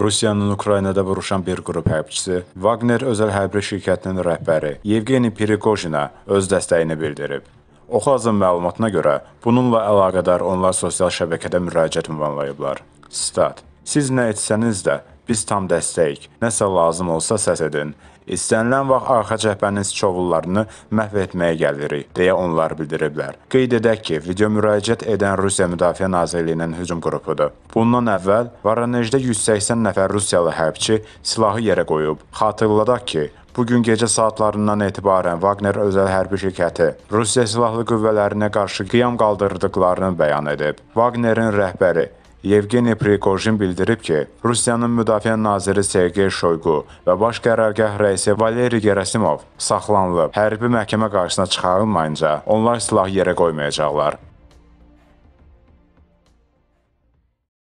Rusiyanın Ukraynada vuruşan bir qrup hərbçisi Wagner özəl hərbi şirkətinin rəhbəri Yevgeni Priqojinə öz dəstəyini bildirib. Oxazın məlumatına görə, bununla əlaqədar onlar sosial şəbəkədə müraciət ünvanlayıblar. Stat: Siz nə etsəniz də Biz tam dəstəyik. Nəsə lazım olsa səs edin. İstənilən vaxt arxa cəbhənin siçovullarını məhv etməyə gəlirik, deyə onlar bildiriblər. Qeyd edək ki, video müraciət edən Rusiya Müdafiə Nazirliyinin hücum qrupudur. Bundan əvvəl Varanejdə 180 nəfər Rusiyalı hərbçi silahı yerə qoyub. Xatırladaq ki, Bu gün gecə saatlarından etibarən Wagner özəl hərbi şirkəti Rusiya silahlı qüvvələrinə qarşı qiyam qaldırdıqlarını bəyan edib. Wagnerin rəhbəri Yevgeni Priqojin bildirib ki, Rusiyanın müdafiə naziri Sergey Şoyqu və baş qərargah rəisi Valeri Gerasimov saxlanılıb, hərbi məhkəmə qarşısına çıxarılmayınca onlar silah yerə qoymayacaqlar.